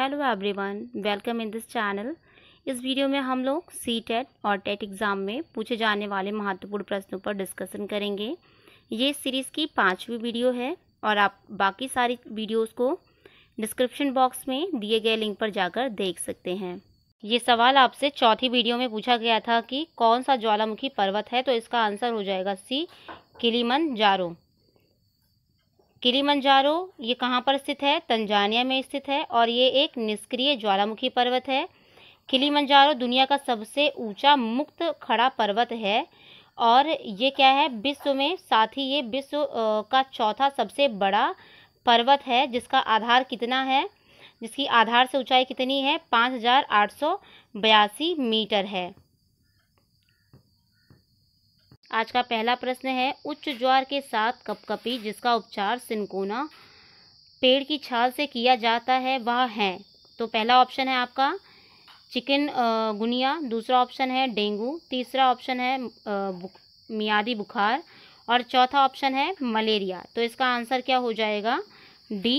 hello everyone welcome in this channel इस video में हम लोग सी टेट e और टेट एग्ज़ाम e में पूछे जाने वाले महत्वपूर्ण प्रश्नों पर डिस्कशन करेंगे ये सीरीज़ की पाँचवीं वीडियो है और आप बाकी सारी वीडियोस को डिस्क्रिप्शन बॉक्स में दिए गए लिंक पर जाकर देख सकते हैं ये सवाल आपसे चौथी वीडियो में पूछा गया था कि कौन सा ज्वालामुखी पर्वत है तो इसका आंसर हो जाएगा सी किलीमन जारो किलीमंजारो ये कहाँ पर स्थित है तंजानिया में स्थित है और ये एक निष्क्रिय ज्वालामुखी पर्वत है किलीमंजारो दुनिया का सबसे ऊंचा मुक्त खड़ा पर्वत है और ये क्या है विश्व में साथ ही ये विश्व का चौथा सबसे बड़ा पर्वत है जिसका आधार कितना है जिसकी आधार से ऊंचाई कितनी है पाँच हज़ार आठ सौ बयासी मीटर है आज का पहला प्रश्न है उच्च ज्वार के साथ कपकपी जिसका उपचार सिनकोना पेड़ की छाल से किया जाता है वह है तो पहला ऑप्शन है आपका चिकन गुनिया दूसरा ऑप्शन है डेंगू तीसरा ऑप्शन है बुक, मियादी बुखार और चौथा ऑप्शन है मलेरिया तो इसका आंसर क्या हो जाएगा डी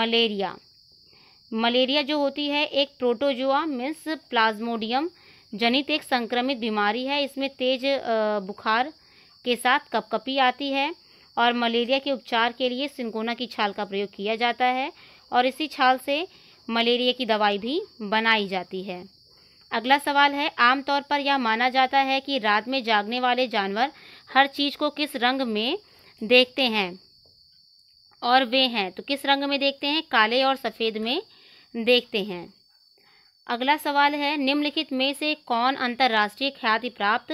मलेरिया मलेरिया जो होती है एक प्रोटोजोआ मीन्स प्लाज्मोडियम जनित एक संक्रमित बीमारी है इसमें तेज बुखार के साथ कपकपी आती है और मलेरिया के उपचार के लिए सिंकोना की छाल का प्रयोग किया जाता है और इसी छाल से मलेरिया की दवाई भी बनाई जाती है अगला सवाल है आमतौर पर यह माना जाता है कि रात में जागने वाले जानवर हर चीज़ को किस रंग में देखते हैं और वे हैं तो किस रंग में देखते हैं काले और सफ़ेद में देखते हैं अगला सवाल है निम्नलिखित में से कौन अंतर्राष्ट्रीय ख्याति प्राप्त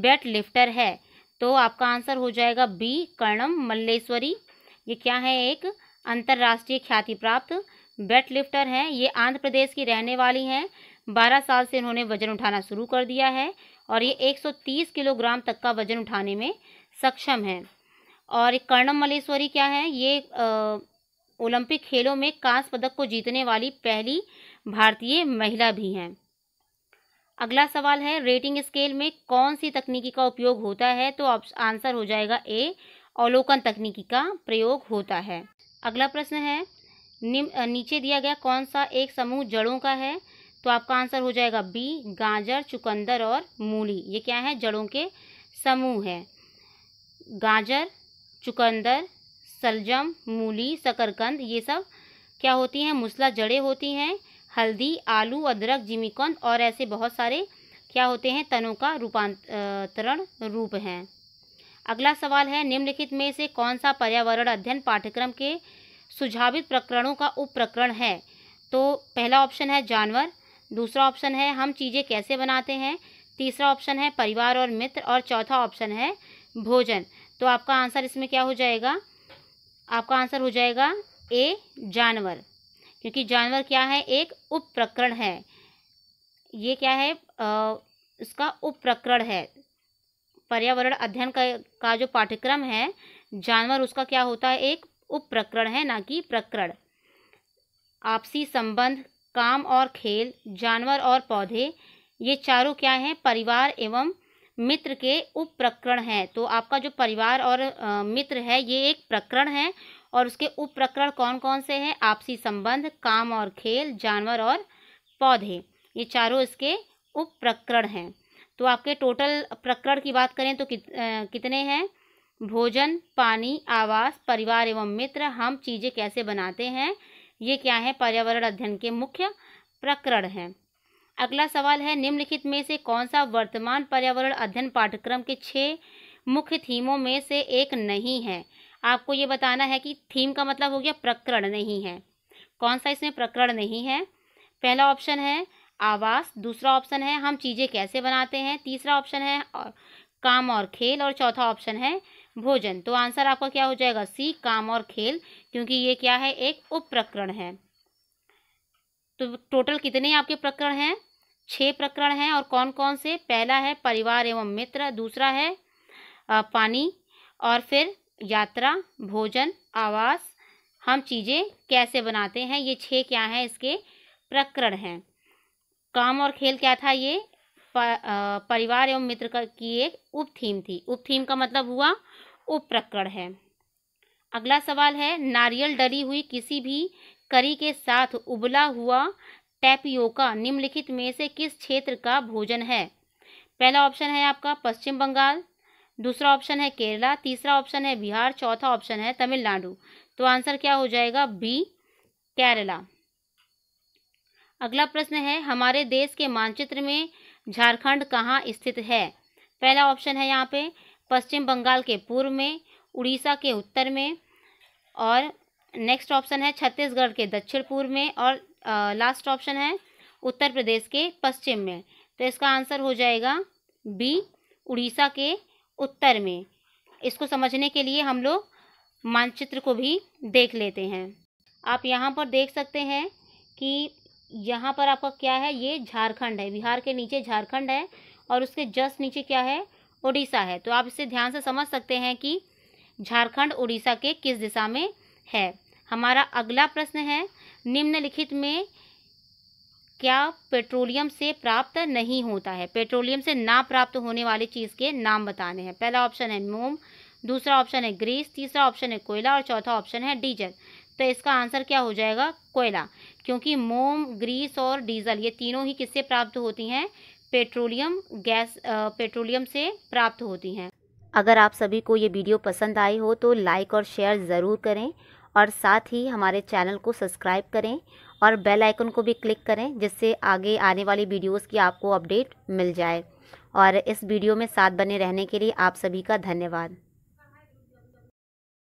वेट लिफ्टर है तो आपका आंसर हो जाएगा बी कर्णम मल्लेश्वरी ये क्या है एक अंतर्राष्ट्रीय ख्याति प्राप्त वेट लिफ्टर हैं ये आंध्र प्रदेश की रहने वाली हैं बारह साल से इन्होंने वजन उठाना शुरू कर दिया है और ये तीस किलोग्राम तक का वजन उठाने में सक्षम है और कर्णम मलेश्वरी क्या है ये ओलंपिक खेलों में कांस्य पदक को जीतने वाली पहली भारतीय महिला भी हैं अगला सवाल है रेटिंग स्केल में कौन सी तकनीकी का उपयोग होता है तो आंसर हो जाएगा ए अवलोकन तकनीकी का प्रयोग होता है अगला प्रश्न है नीचे दिया गया कौन सा एक समूह जड़ों का है तो आपका आंसर हो जाएगा बी गाजर चुकंदर और मूली ये क्या है जड़ों के समूह है गाजर चुकंदर सलजम मूली शकरकंद ये सब क्या होती हैं मुसला जड़ें होती हैं हल्दी आलू अदरक जिमीकंद और ऐसे बहुत सारे क्या होते हैं तनों का रूपांतरण रूप हैं अगला सवाल है निम्नलिखित में से कौन सा पर्यावरण अध्ययन पाठ्यक्रम के सुझावित प्रकरणों का उप प्रकरण है तो पहला ऑप्शन है जानवर दूसरा ऑप्शन है हम चीज़ें कैसे बनाते हैं तीसरा ऑप्शन है परिवार और मित्र और चौथा ऑप्शन है भोजन तो आपका आंसर इसमें क्या हो जाएगा आपका आंसर हो जाएगा ए जानवर क्योंकि जानवर क्या है एक उपप्रकरण है ये क्या है आ, इसका उपप्रकरण है पर्यावरण अध्ययन का का जो पाठ्यक्रम है जानवर उसका क्या होता है एक उपप्रकरण है ना कि प्रकरण आपसी संबंध काम और खेल जानवर और पौधे ये चारों क्या हैं परिवार एवं मित्र के उप प्रकरण हैं तो आपका जो परिवार और मित्र है ये एक प्रकरण है और उसके उप प्रकरण कौन कौन से हैं आपसी संबंध काम और खेल जानवर और पौधे ये चारों इसके उप प्रकरण हैं तो आपके टोटल प्रकरण की बात करें तो कित, आ, कितने हैं भोजन पानी आवास परिवार एवं मित्र हम चीज़ें कैसे बनाते हैं ये क्या है पर्यावरण अध्ययन के मुख्य प्रकरण हैं अगला सवाल है निम्नलिखित में से कौन सा वर्तमान पर्यावरण अध्ययन पाठ्यक्रम के छः मुख्य थीमों में से एक नहीं है आपको ये बताना है कि थीम का मतलब हो गया प्रकरण नहीं है कौन सा इसमें प्रकरण नहीं है पहला ऑप्शन है आवास दूसरा ऑप्शन है हम चीज़ें कैसे बनाते हैं तीसरा ऑप्शन है और काम और खेल और चौथा ऑप्शन है भोजन तो आंसर आपका क्या हो जाएगा सी काम और खेल क्योंकि ये क्या है एक उप प्रकरण है तो टोटल कितने आपके प्रकरण हैं छः प्रकरण हैं और कौन कौन से पहला है परिवार एवं मित्र दूसरा है पानी और फिर यात्रा भोजन आवास हम चीज़ें कैसे बनाते हैं ये छः क्या हैं इसके प्रकरण हैं काम और खेल क्या था ये परिवार एवं मित्र का की एक उप थीम थी उप थीम का मतलब हुआ उप प्रकरण है अगला सवाल है नारियल डली हुई किसी भी करी के साथ उबला हुआ टैपियोका निम्नलिखित में से किस क्षेत्र का भोजन है पहला ऑप्शन है आपका पश्चिम बंगाल दूसरा ऑप्शन है केरला तीसरा ऑप्शन है बिहार चौथा ऑप्शन है तमिलनाडु तो आंसर क्या हो जाएगा बी केरला अगला प्रश्न है हमारे देश के मानचित्र में झारखंड कहाँ स्थित है पहला ऑप्शन है यहाँ पे पश्चिम बंगाल के पूर्व में उड़ीसा के उत्तर में और नेक्स्ट ऑप्शन है छत्तीसगढ़ के दक्षिण पूर्व में और लास्ट ऑप्शन है उत्तर प्रदेश के पश्चिम में तो इसका आंसर हो जाएगा बी उड़ीसा के उत्तर में इसको समझने के लिए हम लोग मानचित्र को भी देख लेते हैं आप यहाँ पर देख सकते हैं कि यहाँ पर आपका क्या है ये झारखंड है बिहार के नीचे झारखंड है और उसके जस्ट नीचे क्या है उड़ीसा है तो आप इसे ध्यान से समझ सकते हैं कि झारखंड उड़ीसा के किस दिशा में है हमारा अगला प्रश्न है निम्नलिखित में क्या पेट्रोलियम से प्राप्त नहीं होता है पेट्रोलियम से ना प्राप्त होने वाली चीज़ के नाम बताने हैं पहला ऑप्शन है मोम दूसरा ऑप्शन है ग्रीस तीसरा ऑप्शन है कोयला और चौथा ऑप्शन है डीजल तो इसका आंसर क्या हो जाएगा कोयला क्योंकि मोम ग्रीस और डीजल ये तीनों ही किससे प्राप्त होती हैं पेट्रोलियम गैस पेट्रोलियम से प्राप्त होती हैं अगर आप सभी को ये वीडियो पसंद आई हो तो लाइक और शेयर ज़रूर करें और साथ ही हमारे चैनल को सब्सक्राइब करें और बेल आइकन को भी क्लिक करें जिससे आगे आने वाली वीडियोस की आपको अपडेट मिल जाए और इस वीडियो में साथ बने रहने के लिए आप सभी का धन्यवाद